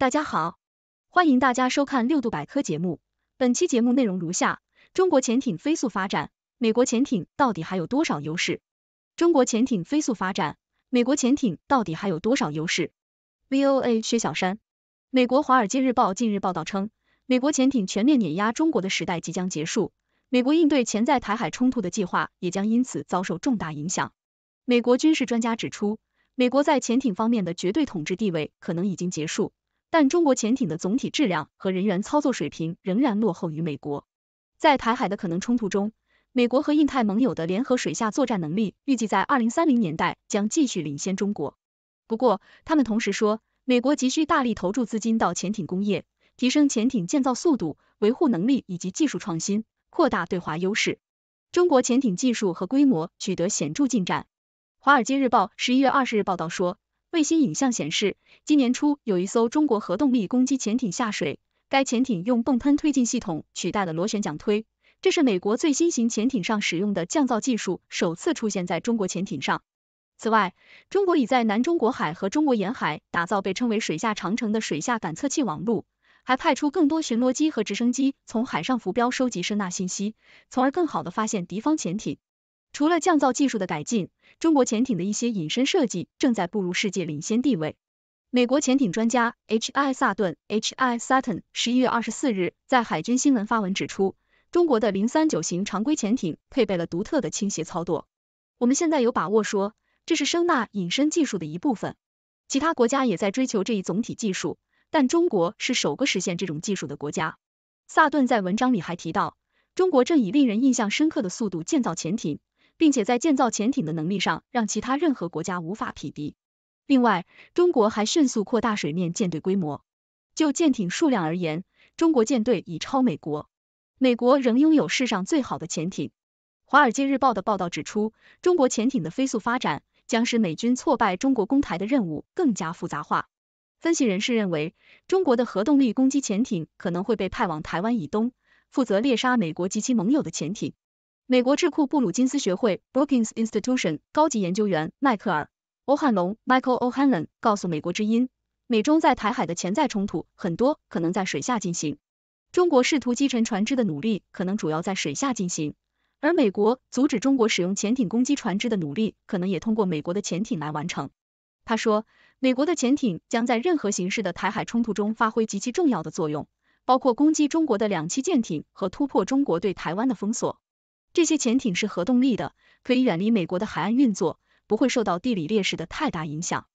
大家好，欢迎大家收看六度百科节目。本期节目内容如下：中国潜艇飞速发展，美国潜艇到底还有多少优势？中国潜艇飞速发展，美国潜艇到底还有多少优势？VOA 薛小山，美国《华尔街日报》近日报道称，美国潜艇全面碾压中国的时代即将结束，美国应对潜在台海冲突的计划也将因此遭受重大影响。美国军事专家指出，美国在潜艇方面的绝对统治地位可能已经结束。但中国潜艇的总体质量和人员操作水平仍然落后于美国。在台海的可能冲突中，美国和印太盟友的联合水下作战能力预计在二零三零年代将继续领先中国。不过，他们同时说，美国急需大力投注资金到潜艇工业，提升潜艇建造速度、维护能力以及技术创新，扩大对华优势。中国潜艇技术和规模取得显著进展。《华尔街日报》十一月二十日报道说。卫星影像显示，今年初有一艘中国核动力攻击潜艇下水。该潜艇用泵喷推进系统取代了螺旋桨推，这是美国最新型潜艇上使用的降噪技术首次出现在中国潜艇上。此外，中国已在南中国海和中国沿海打造被称为“水下长城”的水下感测器网络，还派出更多巡逻机和直升机从海上浮标收集声呐信息，从而更好地发现敌方潜艇。除了降噪技术的改进，中国潜艇的一些隐身设计正在步入世界领先地位。美国潜艇专家 H I 萨顿 H I 萨顿十一月二十四日在海军新闻发文指出，中国的零三九型常规潜艇配备了独特的倾斜操作，我们现在有把握说这是声呐隐身技术的一部分。其他国家也在追求这一总体技术，但中国是首个实现这种技术的国家。萨顿在文章里还提到，中国正以令人印象深刻的速度建造潜艇。并且在建造潜艇的能力上，让其他任何国家无法匹敌。另外，中国还迅速扩大水面舰队规模。就舰艇数量而言，中国舰队已超美国。美国仍拥有世上最好的潜艇。《华尔街日报》的报道指出，中国潜艇的飞速发展，将使美军挫败中国攻台的任务更加复杂化。分析人士认为，中国的核动力攻击潜艇可能会被派往台湾以东，负责猎杀美国及其盟友的潜艇。美国智库布鲁金斯学会 （Brookings Institution） 高级研究员迈克尔·欧汉龙 （Michael O'Hanlon） 告诉《美国之音》，美中在台海的潜在冲突很多可能在水下进行，中国试图击沉船只的努力可能主要在水下进行，而美国阻止中国使用潜艇攻击船只的努力可能也通过美国的潜艇来完成。他说，美国的潜艇将在任何形式的台海冲突中发挥极其重要的作用，包括攻击中国的两栖舰艇和突破中国对台湾的封锁。这些潜艇是核动力的，可以远离美国的海岸运作，不会受到地理劣势的太大影响。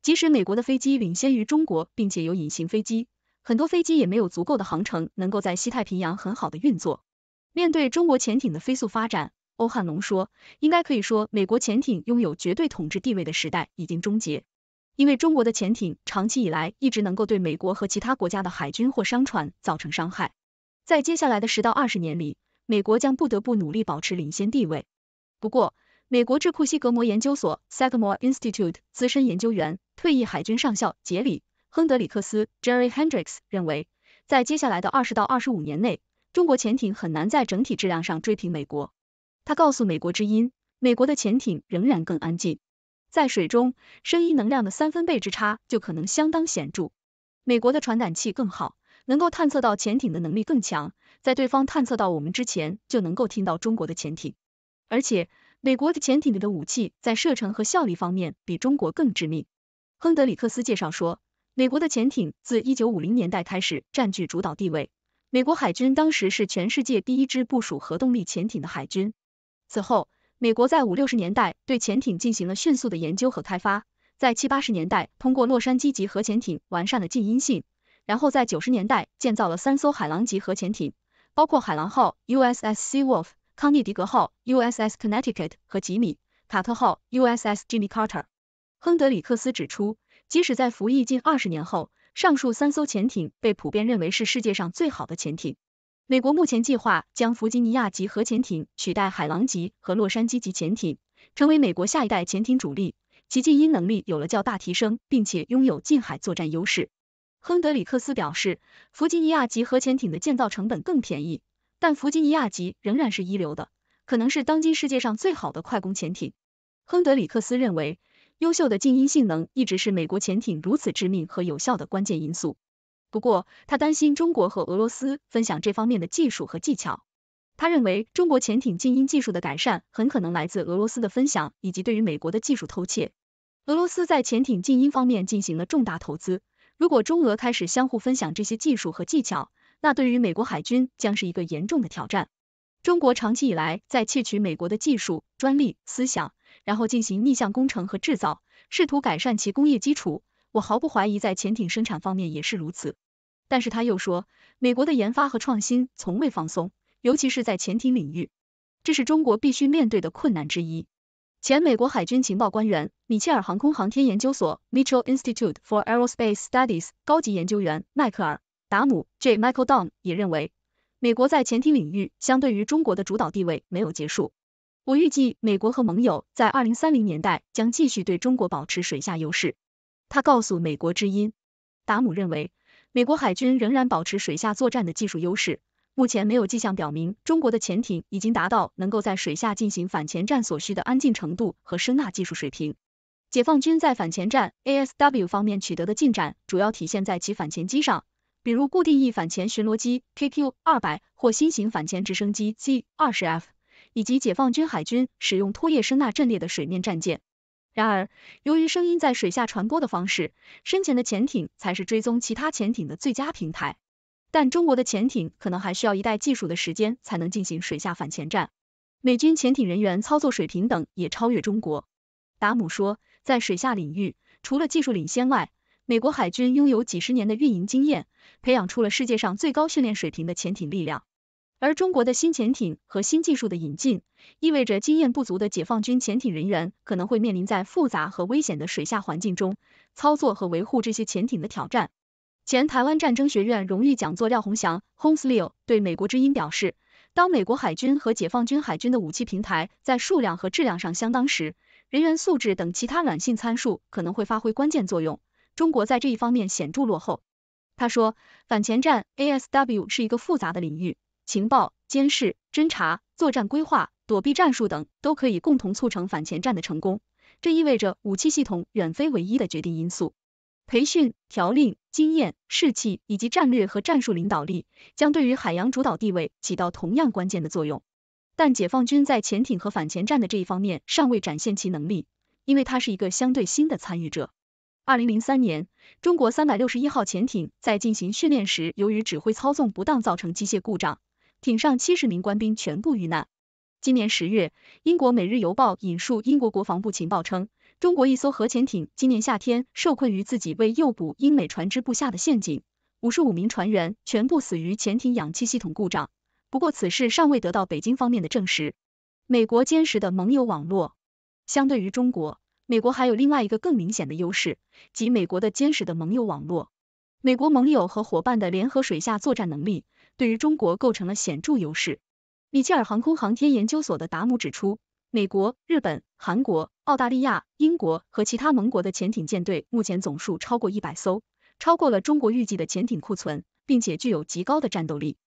即使美国的飞机领先于中国，并且有隐形飞机，很多飞机也没有足够的航程，能够在西太平洋很好的运作。面对中国潜艇的飞速发展，欧汉龙说，应该可以说美国潜艇拥有绝对统治地位的时代已经终结，因为中国的潜艇长期以来一直能够对美国和其他国家的海军或商船造成伤害。在接下来的十到二十年里。美国将不得不努力保持领先地位。不过，美国智库西格摩研究所 s a g a m o r e Institute） 资深研究员、退役海军上校杰里·亨德里克斯 （Jerry Hendricks） 认为，在接下来的二十到二十五年内，中国潜艇很难在整体质量上追平美国。他告诉《美国之音》，美国的潜艇仍然更安静，在水中声音能量的三分贝之差就可能相当显著。美国的传感器更好，能够探测到潜艇的能力更强。在对方探测到我们之前，就能够听到中国的潜艇，而且美国的潜艇里的武器在射程和效率方面比中国更致命。亨德里克斯介绍说，美国的潜艇自一九五零年代开始占据主导地位，美国海军当时是全世界第一支部署核动力潜艇的海军。此后，美国在五六十年代对潜艇进行了迅速的研究和开发，在七八十年代通过洛杉矶级核潜艇完善了静音性，然后在九十年代建造了三艘海狼级核潜艇。包括海狼号 USS Sea Wolf、康涅狄格号 USS Connecticut 和吉米·卡特号 USS Jimmy Carter。亨德里克斯指出，即使在服役近二十年后，上述三艘潜艇被普遍认为是世界上最好的潜艇。美国目前计划将弗吉尼亚级核潜艇取代海狼级和洛杉矶级潜艇，成为美国下一代潜艇主力，其静音能力有了较大提升，并且拥有近海作战优势。亨德里克斯表示，弗吉尼亚级核潜艇的建造成本更便宜，但弗吉尼亚级仍然是一流的，可能是当今世界上最好的快攻潜艇。亨德里克斯认为，优秀的静音性能一直是美国潜艇如此致命和有效的关键因素。不过，他担心中国和俄罗斯分享这方面的技术和技巧。他认为，中国潜艇静音技术的改善很可能来自俄罗斯的分享以及对于美国的技术偷窃。俄罗斯在潜艇静音方面进行了重大投资。如果中俄开始相互分享这些技术和技巧，那对于美国海军将是一个严重的挑战。中国长期以来在窃取美国的技术、专利、思想，然后进行逆向工程和制造，试图改善其工业基础。我毫不怀疑在潜艇生产方面也是如此。但是他又说，美国的研发和创新从未放松，尤其是在潜艇领域，这是中国必须面对的困难之一。前美国海军情报官员、米切尔航空航天研究所 （Mitchell Institute for Aerospace Studies） 高级研究员迈克尔·达姆 （J. Michael d a w n 也认为，美国在潜艇领域相对于中国的主导地位没有结束。我预计，美国和盟友在二零三零年代将继续对中国保持水下优势。他告诉《美国之音》，达姆认为，美国海军仍然保持水下作战的技术优势。目前没有迹象表明中国的潜艇已经达到能够在水下进行反潜战所需的安静程度和声纳技术水平。解放军在反潜战 （ASW） 方面取得的进展主要体现在其反潜机上，比如固定翼反潜巡逻机 KQ 二百或新型反潜直升机 Z 二十 F，以及解放军海军使用拖曳声纳阵列的水面战舰。然而，由于声音在水下传播的方式，深潜的潜艇才是追踪其他潜艇的最佳平台。但中国的潜艇可能还需要一代技术的时间才能进行水下反潜战。美军潜艇人员操作水平等也超越中国。达姆说，在水下领域，除了技术领先外，美国海军拥有几十年的运营经验，培养出了世界上最高训练水平的潜艇力量。而中国的新潜艇和新技术的引进，意味着经验不足的解放军潜艇人员可能会面临在复杂和危险的水下环境中操作和维护这些潜艇的挑战。前台湾战争学院荣誉讲座廖鸿祥 h o m s l i u 对美国之音表示，当美国海军和解放军海军的武器平台在数量和质量上相当时，人员素质等其他软性参数可能会发挥关键作用。中国在这一方面显著落后。他说，反潜战 （ASW） 是一个复杂的领域，情报、监视、侦察、作战规划、躲避战术等都可以共同促成反潜战的成功。这意味着武器系统远非唯一的决定因素。培训条令、经验、士气以及战略和战术领导力将对于海洋主导地位起到同样关键的作用。但解放军在潜艇和反潜战的这一方面尚未展现其能力，因为它是一个相对新的参与者。二零零三年，中国三百六十一号潜艇在进行训练时，由于指挥操纵不当造成机械故障，艇上七十名官兵全部遇难。今年十月，英国《每日邮报》引述英国国防部情报称。中国一艘核潜艇今年夏天受困于自己为诱捕英美船只布下的陷阱，五十五名船员全部死于潜艇氧气系统故障。不过此事尚未得到北京方面的证实。美国坚实的盟友网络，相对于中国，美国还有另外一个更明显的优势，即美国的坚实的盟友网络。美国盟友和伙伴的联合水下作战能力，对于中国构成了显著优势。米切尔航空航天研究所的达姆指出。美国、日本、韩国、澳大利亚、英国和其他盟国的潜艇舰队目前总数超过一百艘，超过了中国预计的潜艇库存，并且具有极高的战斗力。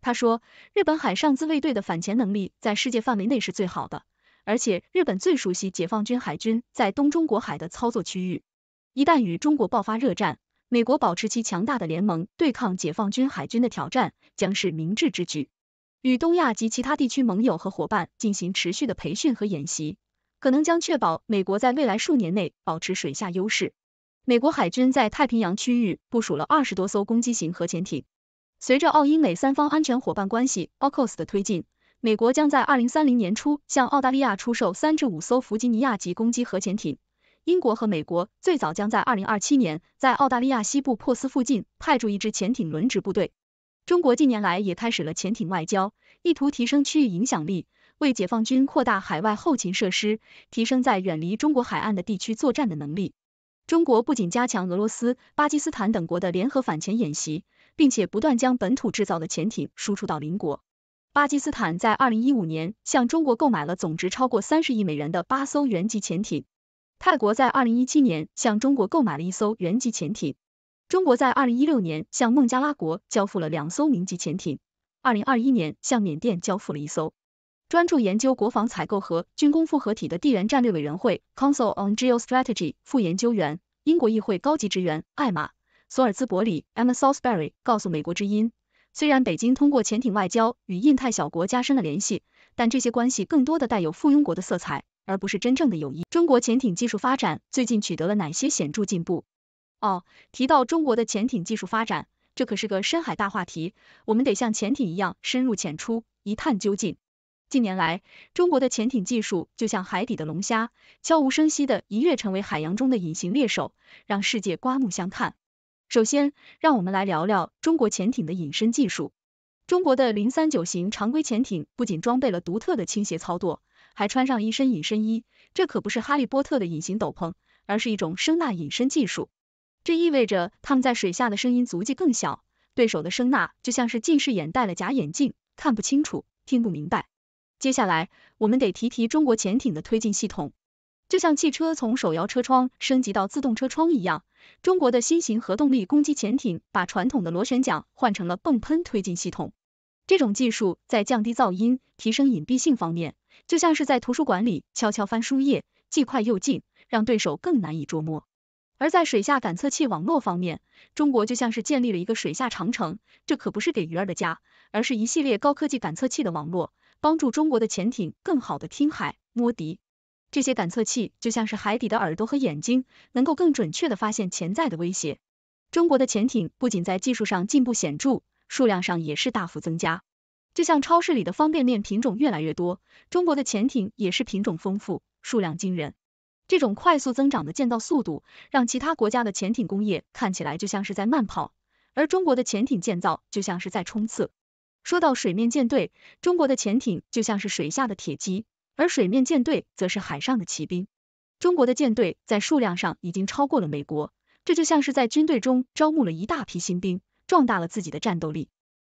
他说，日本海上自卫队的反潜能力在世界范围内是最好的，而且日本最熟悉解放军海军在东中国海的操作区域。一旦与中国爆发热战，美国保持其强大的联盟，对抗解放军海军的挑战将是明智之举。与东亚及其他地区盟友和伙伴进行持续的培训和演习，可能将确保美国在未来数年内保持水下优势。美国海军在太平洋区域部署了二十多艘攻击型核潜艇。随着澳英美三方安全伙伴关系 （AUKUS） 的推进，美国将在二零三零年初向澳大利亚出售三至五艘弗吉尼亚级攻击核潜艇。英国和美国最早将在二零二七年在澳大利亚西部珀斯附近派驻一支潜艇轮值部队。中国近年来也开始了潜艇外交，意图提升区域影响力，为解放军扩大海外后勤设施，提升在远离中国海岸的地区作战的能力。中国不仅加强俄罗斯、巴基斯坦等国的联合反潜演习，并且不断将本土制造的潜艇输出到邻国。巴基斯坦在二零一五年向中国购买了总值超过三十亿美元的八艘原级潜艇，泰国在二零一七年向中国购买了一艘原级潜艇。中国在二零一六年向孟加拉国交付了两艘明级潜艇，二零二一年向缅甸交付了一艘。专注研究国防采购和军工复合体的地缘战略委员会 （Council on Geostrategy） 副研究员、英国议会高级职员艾玛·索尔兹伯里 （Emma Salisbury） 告诉《美国之音》，虽然北京通过潜艇外交与印太小国加深了联系，但这些关系更多的带有附庸国的色彩，而不是真正的友谊。中国潜艇技术发展最近取得了哪些显著进步？哦，提到中国的潜艇技术发展，这可是个深海大话题。我们得像潜艇一样深入浅出，一探究竟。近年来，中国的潜艇技术就像海底的龙虾，悄无声息的一跃成为海洋中的隐形猎手，让世界刮目相看。首先，让我们来聊聊中国潜艇的隐身技术。中国的零三九型常规潜艇不仅装备了独特的倾斜操作，还穿上一身隐身衣。这可不是哈利波特的隐形斗篷，而是一种声呐隐身技术。这意味着他们在水下的声音足迹更小，对手的声呐就像是近视眼戴了假眼镜，看不清楚，听不明白。接下来，我们得提提中国潜艇的推进系统，就像汽车从手摇车窗升级到自动车窗一样，中国的新型核动力攻击潜艇把传统的螺旋桨换成了泵喷推进系统，这种技术在降低噪音、提升隐蔽性方面，就像是在图书馆里悄悄翻书页，既快又近，让对手更难以捉摸。而在水下感测器网络方面，中国就像是建立了一个水下长城，这可不是给鱼儿的家，而是一系列高科技感测器的网络，帮助中国的潜艇更好的听海、摸底。这些感测器就像是海底的耳朵和眼睛，能够更准确的发现潜在的威胁。中国的潜艇不仅在技术上进步显著，数量上也是大幅增加，就像超市里的方便面品种越来越多，中国的潜艇也是品种丰富，数量惊人。这种快速增长的建造速度，让其他国家的潜艇工业看起来就像是在慢跑，而中国的潜艇建造就像是在冲刺。说到水面舰队，中国的潜艇就像是水下的铁骑，而水面舰队则是海上的骑兵。中国的舰队在数量上已经超过了美国，这就像是在军队中招募了一大批新兵，壮大了自己的战斗力。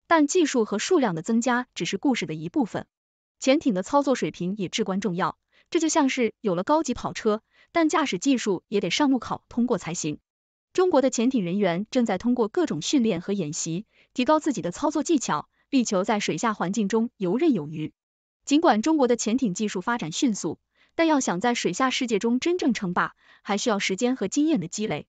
但技术和数量的增加只是故事的一部分，潜艇的操作水平也至关重要。这就像是有了高级跑车，但驾驶技术也得上路考通过才行。中国的潜艇人员正在通过各种训练和演习，提高自己的操作技巧，力求在水下环境中游刃有余。尽管中国的潜艇技术发展迅速，但要想在水下世界中真正称霸，还需要时间和经验的积累。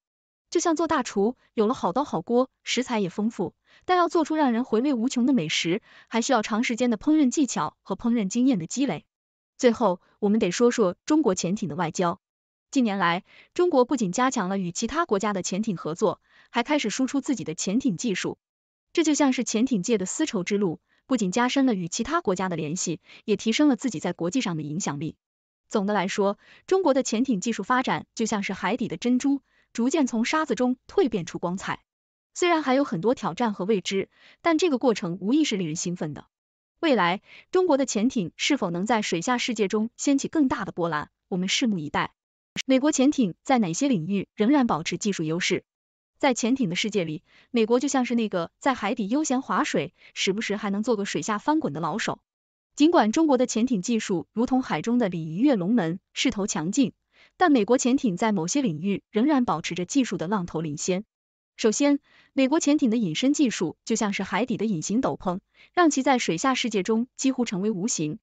就像做大厨，有了好刀好锅，食材也丰富，但要做出让人回味无穷的美食，还需要长时间的烹饪技巧和烹饪经验的积累。最后，我们得说说中国潜艇的外交。近年来，中国不仅加强了与其他国家的潜艇合作，还开始输出自己的潜艇技术。这就像是潜艇界的丝绸之路，不仅加深了与其他国家的联系，也提升了自己在国际上的影响力。总的来说，中国的潜艇技术发展就像是海底的珍珠，逐渐从沙子中蜕变出光彩。虽然还有很多挑战和未知，但这个过程无疑是令人兴奋的。未来，中国的潜艇是否能在水下世界中掀起更大的波澜？我们拭目以待。美国潜艇在哪些领域仍然保持技术优势？在潜艇的世界里，美国就像是那个在海底悠闲划水，时不时还能做个水下翻滚的老手。尽管中国的潜艇技术如同海中的鲤鱼跃龙门，势头强劲，但美国潜艇在某些领域仍然保持着技术的浪头领先。首先，美国潜艇的隐身技术就像是海底的隐形斗篷，让其在水下世界中几乎成为无形。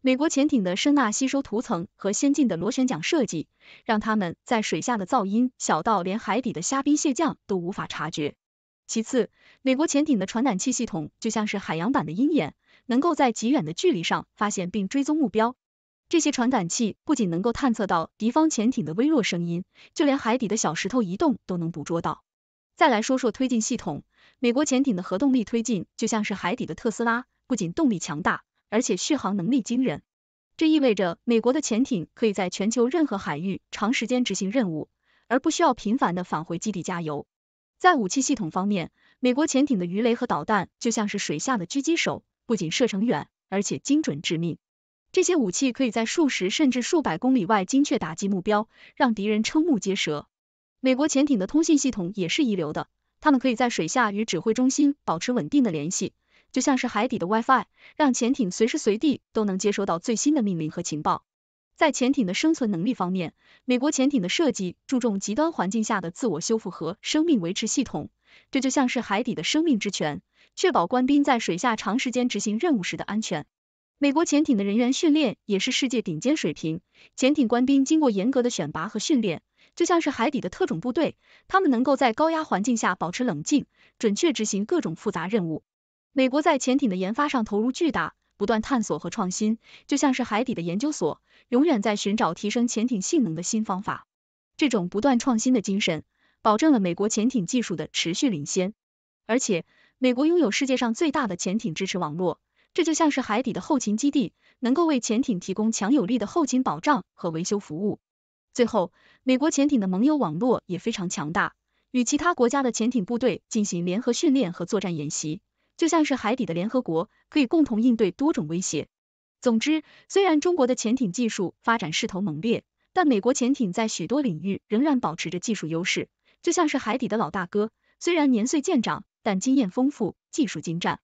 美国潜艇的声纳吸收涂层和先进的螺旋桨设计，让它们在水下的噪音小到连海底的虾兵蟹将都无法察觉。其次，美国潜艇的传感器系统就像是海洋版的鹰眼，能够在极远的距离上发现并追踪目标。这些传感器不仅能够探测到敌方潜艇的微弱声音，就连海底的小石头移动都能捕捉到。再来说说推进系统，美国潜艇的核动力推进就像是海底的特斯拉，不仅动力强大，而且续航能力惊人。这意味着美国的潜艇可以在全球任何海域长时间执行任务，而不需要频繁的返回基地加油。在武器系统方面，美国潜艇的鱼雷和导弹就像是水下的狙击手，不仅射程远，而且精准致命。这些武器可以在数十甚至数百公里外精确打击目标，让敌人瞠目结舌。美国潜艇的通信系统也是一流的，它们可以在水下与指挥中心保持稳定的联系，就像是海底的 WiFi，让潜艇随时随地都能接收到最新的命令和情报。在潜艇的生存能力方面，美国潜艇的设计注重极端环境下的自我修复和生命维持系统，这就像是海底的生命之泉，确保官兵在水下长时间执行任务时的安全。美国潜艇的人员训练也是世界顶尖水平，潜艇官兵经过严格的选拔和训练。就像是海底的特种部队，他们能够在高压环境下保持冷静，准确执行各种复杂任务。美国在潜艇的研发上投入巨大，不断探索和创新，就像是海底的研究所，永远在寻找提升潜艇性能的新方法。这种不断创新的精神，保证了美国潜艇技术的持续领先。而且，美国拥有世界上最大的潜艇支持网络，这就像是海底的后勤基地，能够为潜艇提供强有力的后勤保障和维修服务。最后，美国潜艇的盟友网络也非常强大，与其他国家的潜艇部队进行联合训练和作战演习，就像是海底的联合国，可以共同应对多种威胁。总之，虽然中国的潜艇技术发展势头猛烈，但美国潜艇在许多领域仍然保持着技术优势，就像是海底的老大哥，虽然年岁渐长，但经验丰富，技术精湛。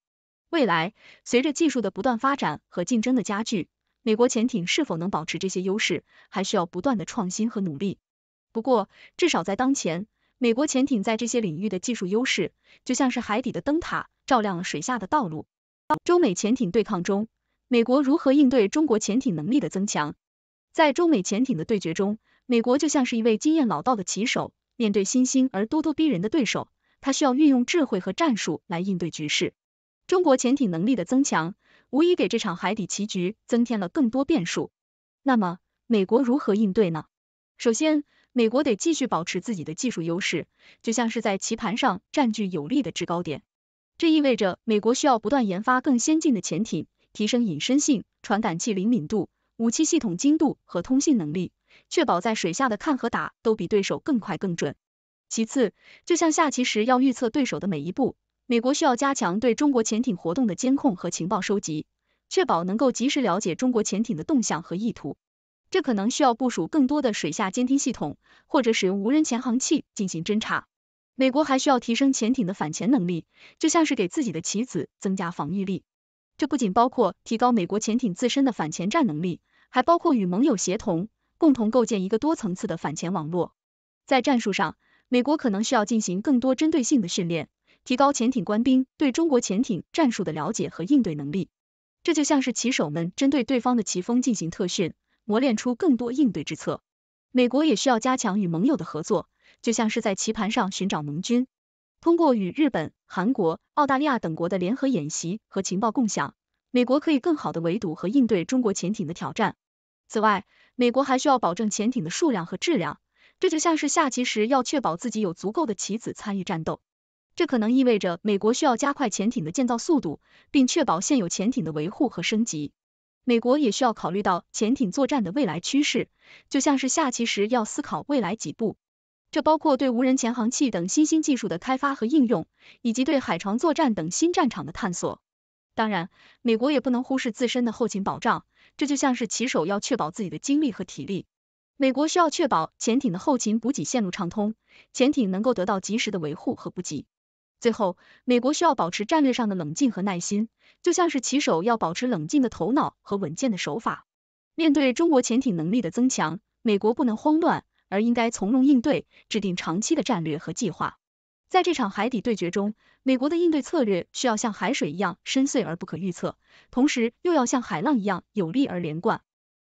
未来，随着技术的不断发展和竞争的加剧，美国潜艇是否能保持这些优势，还需要不断的创新和努力。不过，至少在当前，美国潜艇在这些领域的技术优势，就像是海底的灯塔，照亮了水下的道路。中美潜艇对抗中，美国如何应对中国潜艇能力的增强？在中美潜艇的对决中，美国就像是一位经验老道的棋手，面对新兴而咄咄逼人的对手，他需要运用智慧和战术来应对局势。中国潜艇能力的增强。无疑给这场海底棋局增添了更多变数。那么，美国如何应对呢？首先，美国得继续保持自己的技术优势，就像是在棋盘上占据有利的制高点。这意味着美国需要不断研发更先进的潜艇，提升隐身性、传感器灵敏度、武器系统精度和通信能力，确保在水下的看和打都比对手更快更准。其次，就像下棋时要预测对手的每一步。美国需要加强对中国潜艇活动的监控和情报收集，确保能够及时了解中国潜艇的动向和意图。这可能需要部署更多的水下监听系统，或者使用无人潜航器进行侦查。美国还需要提升潜艇的反潜能力，就像是给自己的棋子增加防御力。这不仅包括提高美国潜艇自身的反潜战能力，还包括与盟友协同，共同构建一个多层次的反潜网络。在战术上，美国可能需要进行更多针对性的训练。提高潜艇官兵对中国潜艇战术的了解和应对能力，这就像是棋手们针对对方的棋风进行特训，磨练出更多应对之策。美国也需要加强与盟友的合作，就像是在棋盘上寻找盟军，通过与日本、韩国、澳大利亚等国的联合演习和情报共享，美国可以更好的围堵和应对中国潜艇的挑战。此外，美国还需要保证潜艇的数量和质量，这就像是下棋时要确保自己有足够的棋子参与战斗。这可能意味着美国需要加快潜艇的建造速度，并确保现有潜艇的维护和升级。美国也需要考虑到潜艇作战的未来趋势，就像是下棋时要思考未来几步。这包括对无人潜航器等新兴技术的开发和应用，以及对海床作战等新战场的探索。当然，美国也不能忽视自身的后勤保障，这就像是棋手要确保自己的精力和体力。美国需要确保潜艇的后勤补给线路畅通，潜艇能够得到及时的维护和补给。最后，美国需要保持战略上的冷静和耐心，就像是棋手要保持冷静的头脑和稳健的手法。面对中国潜艇能力的增强，美国不能慌乱，而应该从容应对，制定长期的战略和计划。在这场海底对决中，美国的应对策略需要像海水一样深邃而不可预测，同时又要像海浪一样有力而连贯。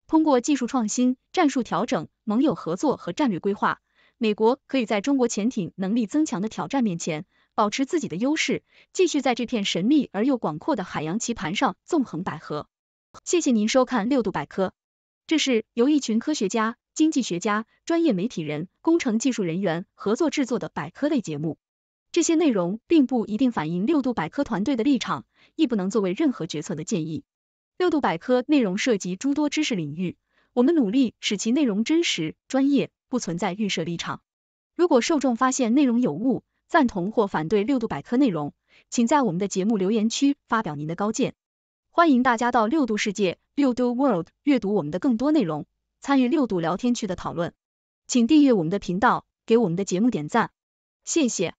通过技术创新、战术调整、盟友合作和战略规划，美国可以在中国潜艇能力增强的挑战面前。保持自己的优势，继续在这片神秘而又广阔的海洋棋盘上纵横捭阖。谢谢您收看六度百科，这是由一群科学家、经济学家、专业媒体人、工程技术人员合作制作的百科类节目。这些内容并不一定反映六度百科团队的立场，亦不能作为任何决策的建议。六度百科内容涉及诸多知识领域，我们努力使其内容真实、专业，不存在预设立场。如果受众发现内容有误，赞同或反对六度百科内容，请在我们的节目留言区发表您的高见。欢迎大家到六度世界（六度 World） 阅读我们的更多内容，参与六度聊天区的讨论。请订阅我们的频道，给我们的节目点赞。谢谢。